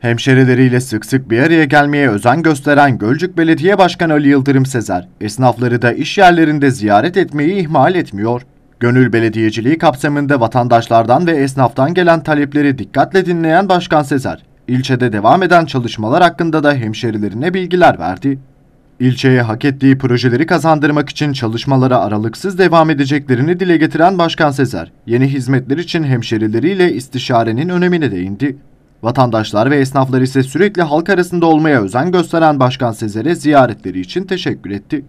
Hemşerileriyle sık sık bir araya gelmeye özen gösteren Gölcük Belediye Başkanı Ali Yıldırım Sezer, esnafları da iş yerlerinde ziyaret etmeyi ihmal etmiyor. Gönül belediyeciliği kapsamında vatandaşlardan ve esnaftan gelen talepleri dikkatle dinleyen Başkan Sezer, ilçede devam eden çalışmalar hakkında da hemşerilerine bilgiler verdi. İlçeye hak ettiği projeleri kazandırmak için çalışmalara aralıksız devam edeceklerini dile getiren Başkan Sezer, yeni hizmetler için hemşerileriyle istişarenin önemine değindi. Vatandaşlar ve esnaflar ise sürekli halk arasında olmaya özen gösteren Başkan Sezer'e ziyaretleri için teşekkür etti.